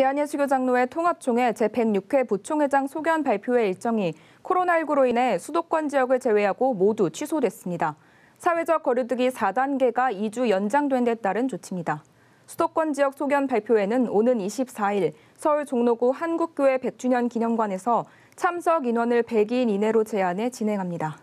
대한예수교장로회 통합총회 제106회 부총회장 소견 발표회 일정이 코로나19로 인해 수도권 지역을 제외하고 모두 취소됐습니다. 사회적 거리두기 4단계가 2주 연장된 데 따른 조치입니다. 수도권 지역 소견 발표회는 오는 24일 서울 종로구 한국교회 100주년 기념관에서 참석 인원을 100인 이내로 제한해 진행합니다.